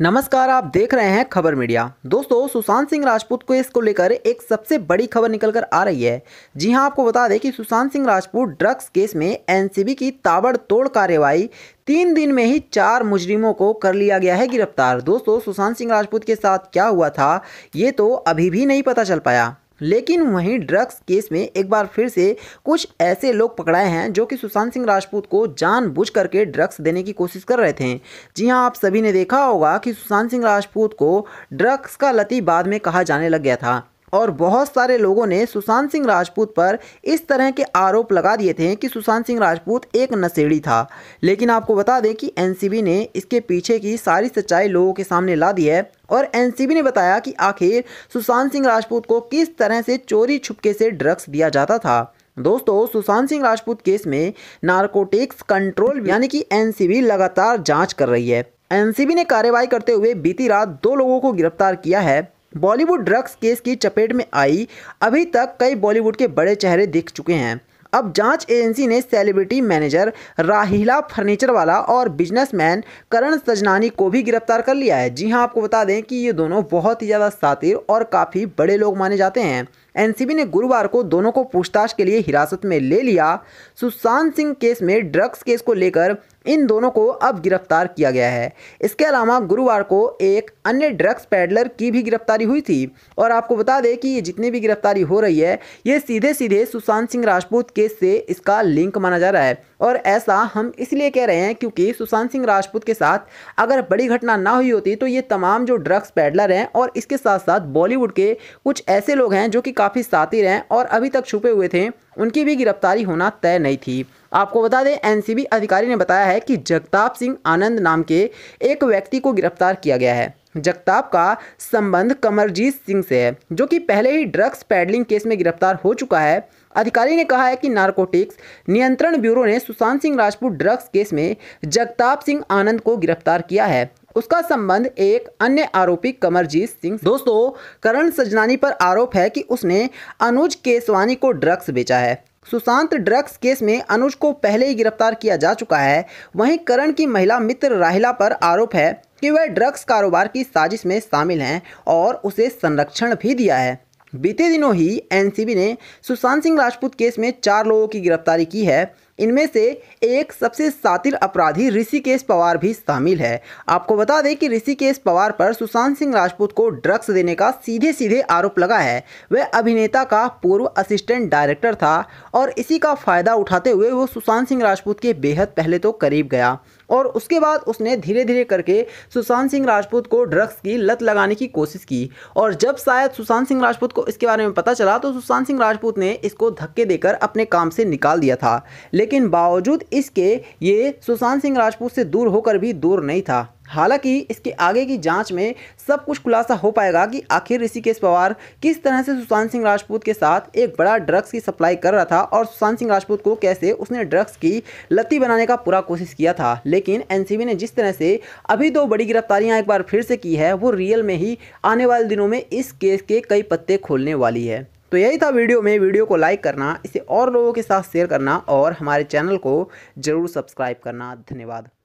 नमस्कार आप देख रहे हैं खबर मीडिया दोस्तों सुशांत सिंह राजपूत को इसको लेकर एक सबसे बड़ी खबर निकलकर आ रही है जी हां आपको बता दें कि सुशांत सिंह राजपूत ड्रग्स केस में एनसीबी की ताबड़तोड़ कार्रवाई तीन दिन में ही चार मुजरिमों को कर लिया गया है गिरफ्तार दोस्तों सुशांत सिंह राजपूत के साथ क्या हुआ था ये तो अभी भी नहीं पता चल पाया लेकिन वहीं ड्रग्स केस में एक बार फिर से कुछ ऐसे लोग पकड़ाए हैं जो कि सुशांत सिंह राजपूत को जानबूझ करके ड्रग्स देने की कोशिश कर रहे थे जी हाँ आप सभी ने देखा होगा कि सुशांत सिंह राजपूत को ड्रग्स का लती बाद में कहा जाने लग गया था और बहुत सारे लोगों ने सुशांत सिंह राजपूत पर इस तरह के आरोप लगा दिए थे कि सुशांत सिंह राजपूत एक नशेड़ी था लेकिन आपको बता दें कि एनसीबी ने इसके पीछे की सारी सच्चाई लोगों के सामने ला दी है और एनसीबी ने बताया कि आखिर सुशांत सिंह राजपूत को किस तरह से चोरी छुपके से ड्रग्स दिया जाता था दोस्तों सुशांत सिंह राजपूत केस में नार्कोटिक्स कंट्रोल यानी कि एनसीबी लगातार जांच कर रही है एनसीबी ने कार्रवाई करते हुए बीती रात दो लोगों को गिरफ्तार किया है बॉलीवुड ड्रग्स केस की चपेट में आई अभी तक कई बॉलीवुड के बड़े चेहरे दिख चुके हैं अब जांच एजेंसी ने सेलिब्रिटी मैनेजर राहिला फर्नीचर वाला और बिजनेसमैन करण सजनानी को भी गिरफ्तार कर लिया है जी हां आपको बता दें कि ये दोनों बहुत ही ज़्यादा सातिर और काफ़ी बड़े लोग माने जाते हैं एनसीबी ने गुरुवार को दोनों को पूछताछ के लिए हिरासत में ले लिया सुशांत सिंह केस में ड्रग्स केस को लेकर इन दोनों को अब गिरफ्तार किया गया है इसके अलावा गुरुवार को एक अन्य ड्रग्स पैडलर की भी गिरफ्तारी हुई थी और आपको बता दें कि ये जितनी भी गिरफ्तारी हो रही है ये सीधे सीधे सुशांत सिंह राजपूत केस से इसका लिंक माना जा रहा है और ऐसा हम इसलिए कह रहे हैं क्योंकि सुशांत सिंह राजपूत के साथ अगर बड़ी घटना ना हुई होती तो ये तमाम जो ड्रग्स पैडलर हैं और इसके साथ साथ बॉलीवुड के कुछ ऐसे लोग हैं जो कि काफ़ी सातिर हैं और अभी तक छुपे हुए थे उनकी भी गिरफ्तारी होना तय नहीं थी आपको बता दें एनसीबी अधिकारी ने बताया है कि जगताप सिंह आनंद नाम के एक व्यक्ति को गिरफ्तार किया गया है जगताप का संबंध कमरजीत सिंह से है जो कि पहले ही ड्रग्स पैडलिंग केस में गिरफ्तार हो चुका है अधिकारी ने कहा है कि नारकोटिक्स नियंत्रण ब्यूरो ने सुशांत सिंह राजपूत ड्रग्स केस में जगताप सिंह आनंद को गिरफ्तार किया है उसका संबंध एक अन्य आरोपी कमरजीत सिंह दोस्तों करण सजनानी पर आरोप है कि उसने अनुज केसवानी को ड्रग्स बेचा है सुशांत ड्रग्स केस में अनुज को पहले ही गिरफ्तार किया जा चुका है वहीं करण की महिला मित्र राहिला पर आरोप है कि वह ड्रग्स कारोबार की साजिश में शामिल हैं और उसे संरक्षण भी दिया है बीते दिनों ही एनसीबी ने सुशांत सिंह राजपूत केस में चार लोगों की गिरफ्तारी की है इनमें से एक सबसे सातिर अपराधी ऋषिकेश पवार भी शामिल है आपको बता दें कि ऋषिकेश पवार पर सुशांत सिंह राजपूत को ड्रग्स देने का सीधे सीधे आरोप लगा है वह अभिनेता का पूर्व असिस्टेंट डायरेक्टर था और इसी का फायदा उठाते हुए वो सुशांत सिंह राजपूत के बेहद पहले तो करीब गया और उसके बाद उसने धीरे धीरे करके सुशांत सिंह राजपूत को ड्रग्स की लत लगाने की कोशिश की और जब शायद सुशांत सिंह राजपूत को इसके बारे में पता चला तो सुशांत सिंह राजपूत ने इसको धक्के देकर अपने काम से निकाल दिया था लेकिन बावजूद इसके ये सुशांत सिंह राजपूत से दूर होकर भी दूर नहीं था हालांकि इसके आगे की जांच में सब कुछ खुलासा हो पाएगा कि आखिर ऋषिकेश पवार किस तरह से सुशांत सिंह राजपूत के साथ एक बड़ा ड्रग्स की सप्लाई कर रहा था और सुशांत सिंह राजपूत को कैसे उसने ड्रग्स की लत्ती बनाने का पूरा कोशिश किया था लेकिन एनसीबी ने जिस तरह से अभी दो बड़ी गिरफ्तारियां एक बार फिर से की है वो रियल में ही आने वाले दिनों में इस केस के कई पत्ते खोलने वाली है तो यही था वीडियो में वीडियो को लाइक करना इसे और लोगों के साथ शेयर करना और हमारे चैनल को ज़रूर सब्सक्राइब करना धन्यवाद